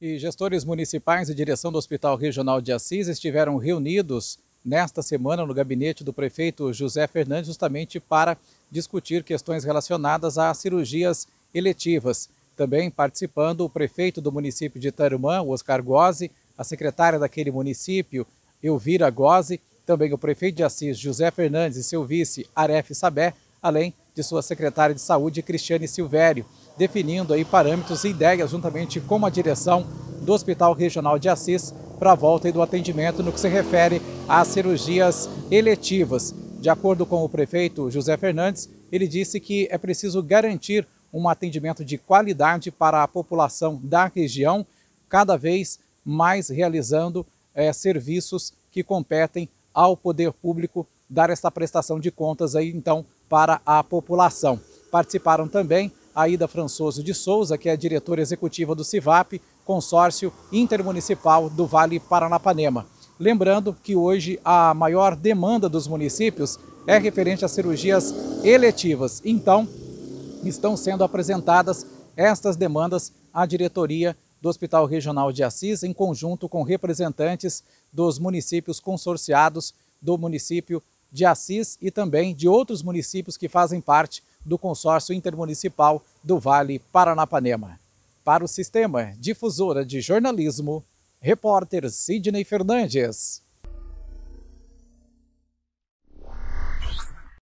E gestores municipais e direção do Hospital Regional de Assis estiveram reunidos nesta semana no gabinete do prefeito José Fernandes, justamente para discutir questões relacionadas a cirurgias eletivas. Também participando o prefeito do município de Itarumã, Oscar Gozzi, a secretária daquele município, Elvira Gozzi, também o prefeito de Assis, José Fernandes, e seu vice, Aref Sabé, além de sua secretária de Saúde, Cristiane Silvério, definindo aí parâmetros e ideias juntamente com a direção do Hospital Regional de Assis para a volta do atendimento no que se refere às cirurgias eletivas. De acordo com o prefeito José Fernandes, ele disse que é preciso garantir um atendimento de qualidade para a população da região, cada vez mais realizando é, serviços que competem ao poder público dar essa prestação de contas aí então para a população. Participaram também a Ida Françoso de Souza, que é diretora executiva do CIVAP, consórcio intermunicipal do Vale Paranapanema. Lembrando que hoje a maior demanda dos municípios é referente às cirurgias eletivas. Então, estão sendo apresentadas estas demandas à diretoria do Hospital Regional de Assis, em conjunto com representantes dos municípios consorciados do município de Assis e também de outros municípios que fazem parte do consórcio intermunicipal do Vale Paranapanema. Para o Sistema Difusora de Jornalismo, repórter Sidney Fernandes.